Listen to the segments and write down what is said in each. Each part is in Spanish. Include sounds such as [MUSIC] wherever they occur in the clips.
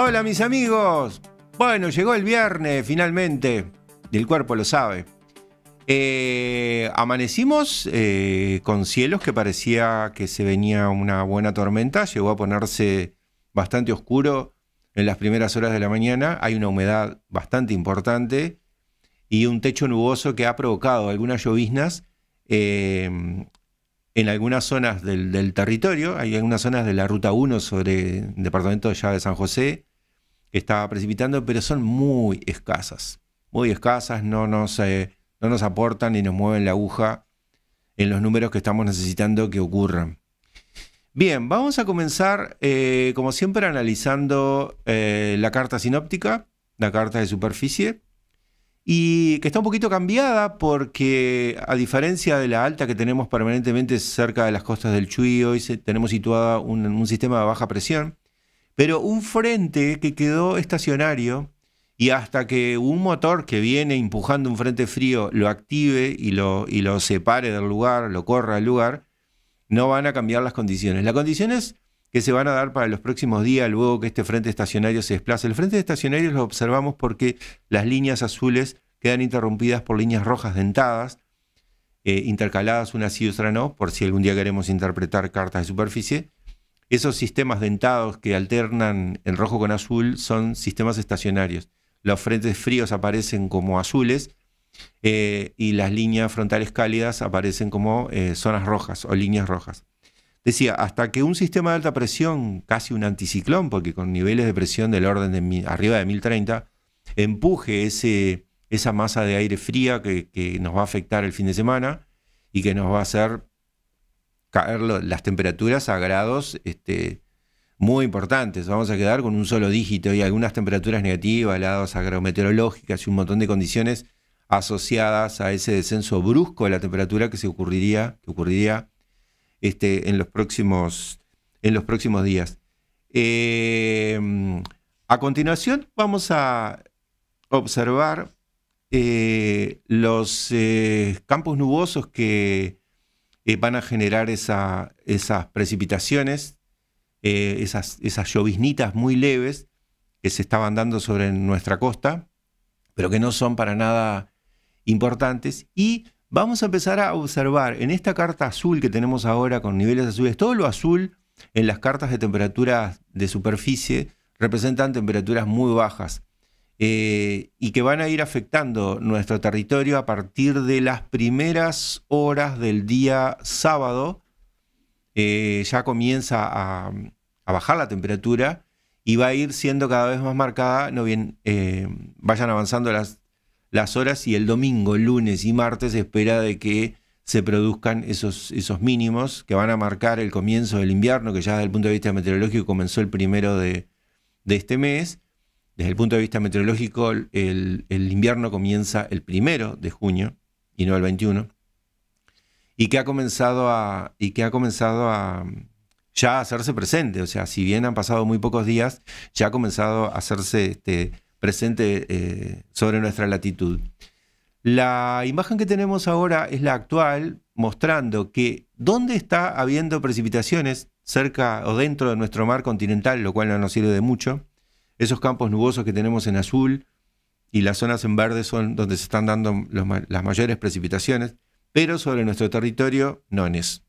Hola mis amigos. Bueno, llegó el viernes finalmente. El cuerpo lo sabe. Eh, amanecimos eh, con cielos que parecía que se venía una buena tormenta. Llegó a ponerse bastante oscuro en las primeras horas de la mañana. Hay una humedad bastante importante y un techo nuboso que ha provocado algunas lloviznas eh, en algunas zonas del, territorio. Hay algunas zonas de la Ruta 1 sobre el departamento ya de San José que estaba precipitando, pero son muy escasas. Muy escasas, no nos, no nos aportan ni nos mueven la aguja en los números que estamos necesitando que ocurran. Bien, vamos a comenzar, eh, como siempre, analizando eh, la carta sinóptica, la carta de superficie, y que está un poquito cambiada porque, a diferencia de la alta que tenemos permanentemente cerca de las costas del Chuy, hoy tenemos situada en un sistema de baja presión pero un frente que quedó estacionario y hasta que un motor que viene empujando un frente frío lo active y lo, y lo separe del lugar, lo corra al lugar, no van a cambiar las condiciones. Las condiciones que se van a dar para los próximos días, luego que este frente estacionario se desplace. El frente estacionario lo observamos porque las líneas azules quedan interrumpidas por líneas rojas dentadas, eh, intercaladas una sí y otra no, por si algún día queremos interpretar cartas de superficie. Esos sistemas dentados que alternan el rojo con azul son sistemas estacionarios. Los frentes fríos aparecen como azules eh, y las líneas frontales cálidas aparecen como eh, zonas rojas o líneas rojas. Decía, hasta que un sistema de alta presión, casi un anticiclón, porque con niveles de presión del orden de arriba de 1030, empuje ese, esa masa de aire fría que, nos va a afectar el fin de semana y que nos va a hacer caer las temperaturas a grados este, muy importantes. Vamos a quedar con un solo dígito y algunas temperaturas negativas, agro-meteorológicas y un montón de condiciones asociadas a ese descenso brusco de la temperatura que se ocurriría, que ocurriría este, en, los próximos, en los próximos días. Em, a continuación vamos a observar eh, los eh, campos nubosos que eh, van a generar esas precipitaciones, eh, esas, esas lloviznitas muy leves que se estaban dando sobre nuestra costa, pero que no son para nada importantes. Y vamos a empezar a observar en esta carta azul que tenemos ahora con niveles azules, todo lo azul en las cartas de temperaturas de superficie representan temperaturas muy bajas. Eh, y que van a ir afectando nuestro territorio a partir de las primeras horas del día sábado. Eh, ya comienza a, bajar la temperatura y va a ir siendo cada vez más marcada, no bien, eh, vayan avanzando las, horas y el domingo, lunes y martes espera de que se produzcan esos, esos mínimos que van a marcar el comienzo del invierno, que ya desde el punto de vista meteorológico comenzó el primero de, de este mes desde el punto de vista meteorológico, el, invierno comienza el primero de junio y no el 21, y que ha comenzado a, y que ha comenzado a ya hacerse presente. O sea, si bien han pasado muy pocos días, ya ha comenzado a hacerse este, presente eh, sobre nuestra latitud. La imagen que tenemos ahora es la actual, mostrando que dónde está habiendo precipitaciones cerca o dentro de nuestro mar continental, lo cual no nos sirve de mucho, esos campos nubosos que tenemos en azul y las zonas en verde son donde se están dando las mayores precipitaciones, pero sobre nuestro territorio, no es.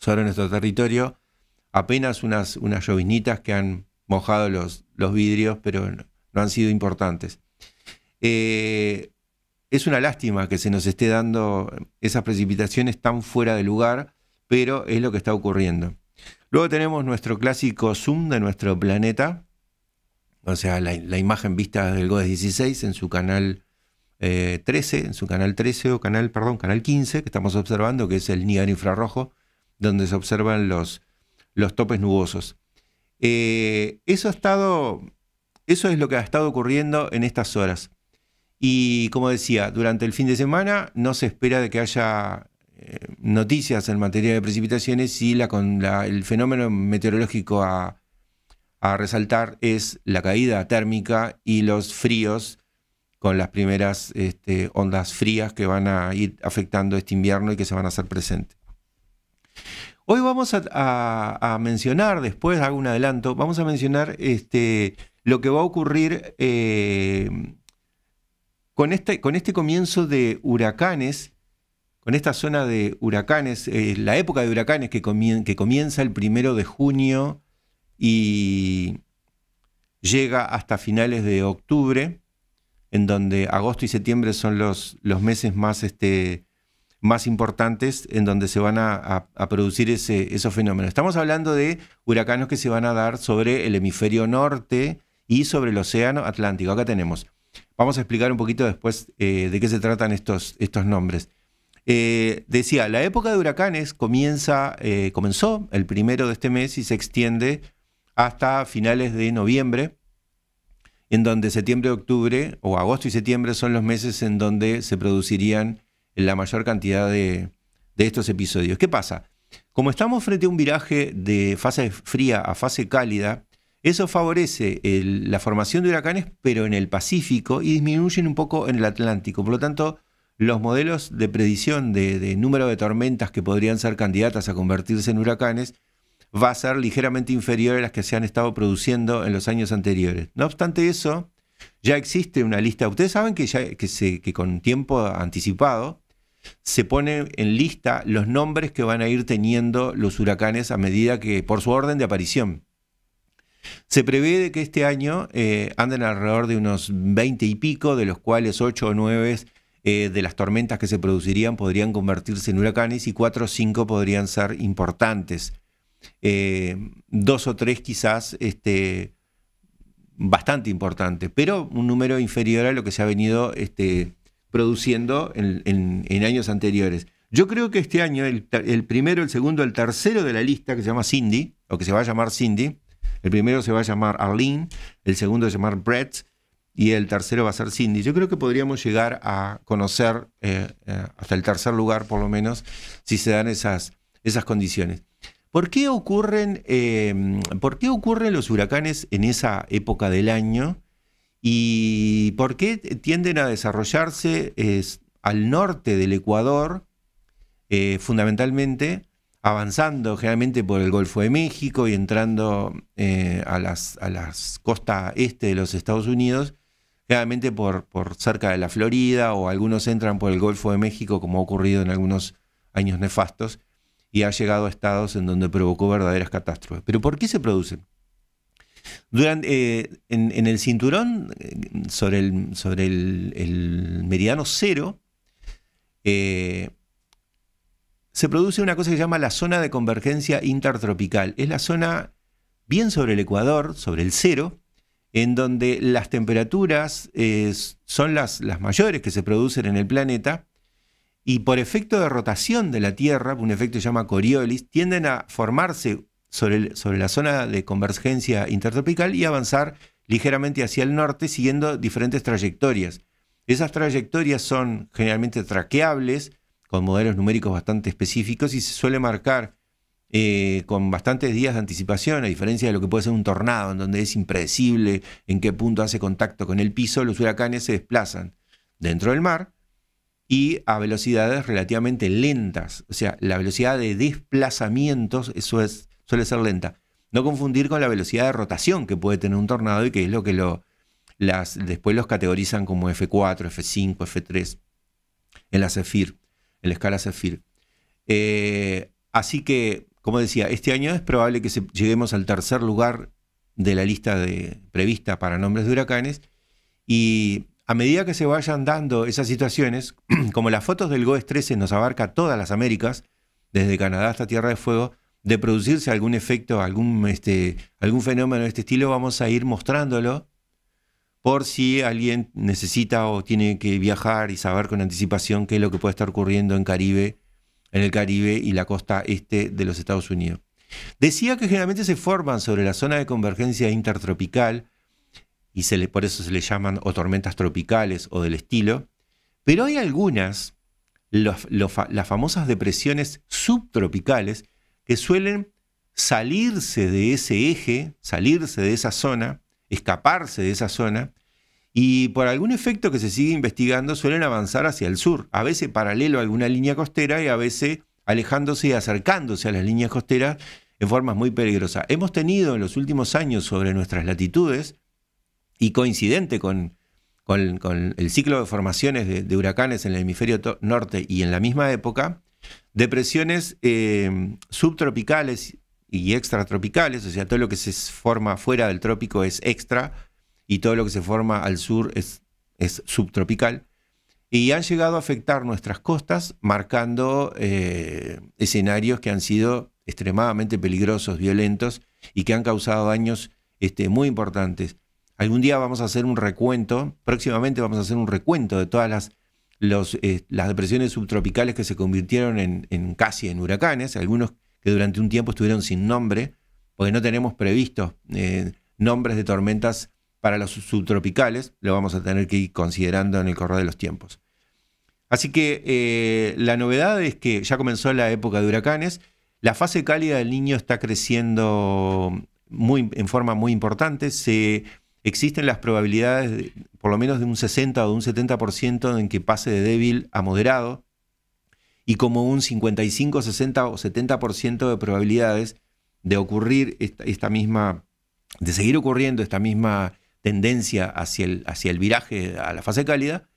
Sobre nuestro territorio, apenas unas, unas lloviznitas que han mojado los, los vidrios, pero no, han sido importantes. Eh, es una lástima que se nos esté dando esas precipitaciones tan fuera de lugar, pero es lo que está ocurriendo. Luego tenemos nuestro clásico zoom de nuestro planeta, o sea, la, imagen vista del GODES 16 en su canal 13, eh, en su canal 13 o canal, perdón, canal 15, que estamos observando, que es el NIAR infrarrojo, donde se observan los, los topes nubosos. Eh, eso ha estado, eso es lo que ha estado ocurriendo en estas horas. Y como decía, durante el fin de semana no se espera de que haya eh, noticias en materia de precipitaciones y la, con el fenómeno meteorológico ha a resaltar es la caída térmica y los fríos con las primeras este, ondas frías que van a ir afectando este invierno y que se van a hacer presentes. Hoy vamos a, mencionar, después hago un adelanto, vamos a mencionar este, lo que va a ocurrir eh, con, este, con este comienzo de huracanes, con esta zona de huracanes, eh, la época de huracanes que, que comienza el primero de junio y llega hasta finales de octubre, en donde agosto y septiembre son los, meses más, este, más importantes en donde se van a, producir ese, esos fenómenos. Estamos hablando de huracanes que se van a dar sobre el hemisferio norte y sobre el océano Atlántico. Acá tenemos. Vamos a explicar un poquito después eh, de qué se tratan estos, estos nombres. Eh, decía, la época de huracanes comienza, eh, comenzó el primero de este mes y se extiende hasta finales de noviembre, en donde septiembre, octubre o agosto y septiembre son los meses en donde se producirían la mayor cantidad de, estos episodios. ¿Qué pasa? Como estamos frente a un viraje de fase fría a fase cálida, eso favorece la formación de huracanes, pero en el Pacífico y disminuyen un poco en el Atlántico. Por lo tanto, los modelos de predicción de número de tormentas que podrían ser candidatas a convertirse en huracanes va a ser ligeramente inferior a las que se han estado produciendo en los años anteriores. No obstante eso, ya existe una lista. Ustedes saben que, ya, que, con tiempo anticipado se pone en lista los nombres que van a ir teniendo los huracanes a medida que, por su orden de aparición. Se prevé de que este año eh, anden alrededor de unos 20 y pico, de los cuales 8 o 9 eh, de las tormentas que se producirían podrían convertirse en huracanes y 4 o 5 podrían ser importantes eh, dos o tres quizás este, bastante importante, pero un número inferior a lo que se ha venido este, produciendo en, años anteriores. Yo creo que este año el, primero, el segundo, el tercero de la lista, que se llama Cindy, o que se va a llamar Cindy, el primero se va a llamar Arlene, el segundo se va a llamar Brett y el tercero va a ser Cindy. Yo creo que podríamos llegar a conocer eh, eh, hasta el tercer lugar, por lo menos, si se dan esas, esas condiciones. ¿Por qué ocurren, em, ¿por qué ocurren los huracanes en esa época del año? ¿Y por qué tienden a desarrollarse al norte del Ecuador, eh, fundamentalmente, avanzando generalmente por el Golfo de México y entrando eh, a, las, a las costas este de los Estados Unidos? generalmente por, por cerca de la Florida o algunos entran por el Golfo de México, como ha ocurrido en algunos años nefastos y ha llegado a estados en donde provocó verdaderas catástrofes. ¿Pero por qué se producen? Durante, eh, en, el cinturón, eh, sobre el, sobre el, el meridiano cero, eh, se produce una cosa que se llama la zona de convergencia intertropical. Es la zona bien sobre el Ecuador, sobre el cero, en donde las temperaturas son las, las mayores que se producen en el planeta y por efecto de rotación de la Tierra, un efecto que se llama Coriolis, tienden a formarse sobre, la zona de convergencia intertropical y avanzar ligeramente hacia el norte siguiendo diferentes trayectorias. Esas trayectorias son generalmente traqueables, con modelos numéricos bastante específicos y se suele marcar eh, con bastantes días de anticipación, a diferencia de lo que puede ser un tornado, en donde es impredecible en qué punto hace contacto con el piso, los huracanes se desplazan dentro del mar y a velocidades relativamente lentas. O sea, la velocidad de desplazamientos eso suele ser lenta. No confundir con la velocidad de rotación que puede tener un tornado y que es lo que las, después los categorizan como F4, F5, F3 en la Zephyr, en la escala Zephyr. Eh, así que, como decía, este año es probable que lleguemos al tercer lugar de la lista prevista para nombres de huracanes y a medida que se vayan dando esas situaciones, [CLEARS THROAT] como las fotos del GOES 13 nos abarca todas las Américas, desde Canadá hasta Tierra de Fuego, de producirse algún efecto, algún, este, algún fenómeno de este estilo, vamos a ir mostrándolo por si alguien necesita o tiene que viajar y saber con anticipación qué es lo que puede estar ocurriendo en Caribe, en el Caribe y la costa este de los Estados Unidos. Decía que generalmente se forman sobre la zona de convergencia intertropical, y por eso se le llaman o tormentas tropicales o del estilo, pero hay algunas, las famosas depresiones subtropicales, que suelen salirse de ese eje, salirse de esa zona, escaparse de esa zona, y por algún efecto que se sigue investigando suelen avanzar hacia el sur, a veces paralelo a alguna línea costera y a veces alejándose y acercándose a las líneas costeras en formas muy peligrosas. Hemos tenido en los últimos años sobre nuestras latitudes y coincidente con, con, el ciclo de formaciones de, huracanes en el hemisferio norte y en la misma época, depresiones eh, subtropicales y extratropicales, o sea, todo lo que se forma fuera del trópico es extra y todo lo que se forma al sur es, es subtropical, y han llegado a afectar nuestras costas marcando eh, escenarios que han sido extremadamente peligrosos, violentos y que han causado daños este, muy importantes. Algún día vamos a hacer un recuento, próximamente vamos a hacer un recuento de todas las, eh, las depresiones subtropicales que se convirtieron en, casi en huracanes, algunos que durante un tiempo estuvieron sin nombre, porque no tenemos previstos eh, nombres de tormentas para los subtropicales, lo vamos a tener que ir considerando en el correr de los tiempos. Así que eh, la novedad es que ya comenzó la época de huracanes, la fase cálida del niño está creciendo muy, en forma muy importante, se existen las probabilidades, por lo menos de un 60 o de un 70% en que pase de débil a moderado, y como un 55, 60 o 70% de probabilidades de ocurrir esta, esta, misma, de seguir ocurriendo esta misma tendencia hacia el, hacia el viraje a la fase cálida,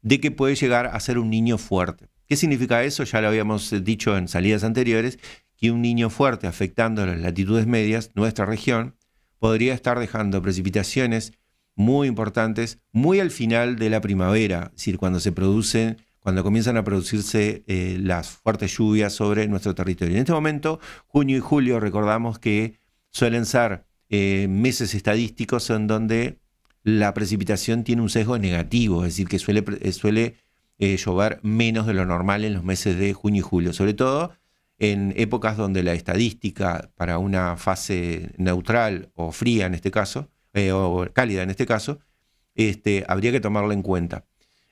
de que puede llegar a ser un niño fuerte. ¿Qué significa eso? Ya lo habíamos dicho en salidas anteriores, que un niño fuerte afectando las latitudes medias, nuestra región, podría estar dejando precipitaciones muy importantes muy al final de la primavera, es decir, cuando se producen cuando comienzan a producirse eh, las fuertes lluvias sobre nuestro territorio. En este momento, junio y julio, recordamos que suelen ser eh, meses estadísticos en donde la precipitación tiene un sesgo negativo, es decir, que suele, suele eh, llover menos de lo normal en los meses de junio y julio, sobre todo en épocas donde la estadística para una fase neutral o fría en este caso, eh, o cálida en este caso, este, habría que tomarla en cuenta.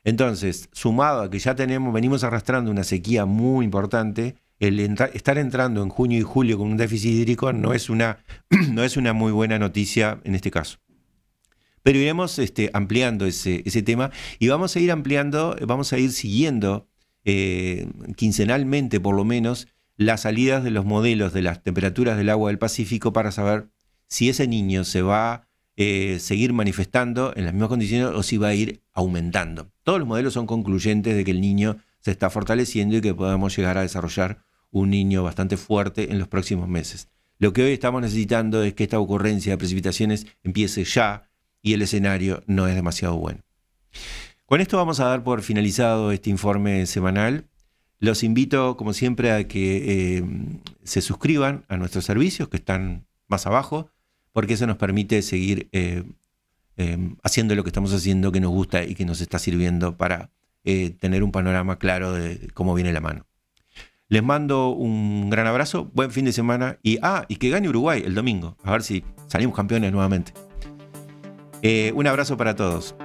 Entonces, sumado a que ya tenemos, venimos arrastrando una sequía muy importante, el estar entrando en junio y julio con un déficit hídrico no es una, [CLEARS THROAT] no es una muy buena noticia en este caso. Pero iremos este, ampliando ese, ese, tema y vamos a ir ampliando, vamos a ir siguiendo eh, quincenalmente por lo menos las salidas de los modelos de las temperaturas del agua del Pacífico para saber si ese niño se va a eh, seguir manifestando en las mismas condiciones o si va a ir aumentando. Todos los modelos son concluyentes de que el niño se está fortaleciendo y que podamos llegar a desarrollar un niño bastante fuerte en los próximos meses. Lo que hoy estamos necesitando es que esta ocurrencia de precipitaciones empiece ya y el escenario no es demasiado bueno. Con esto vamos a dar por finalizado este informe semanal. Los invito, como siempre, a que eh, se suscriban a nuestros servicios que están más abajo, porque eso nos permite seguir eh, eh, haciendo lo que estamos haciendo, que nos gusta y que nos está sirviendo para tener un panorama claro de cómo viene la mano. Les mando un gran abrazo, buen fin de semana y, ah, y que gane Uruguay el domingo, a ver si salimos campeones nuevamente. un abrazo para todos.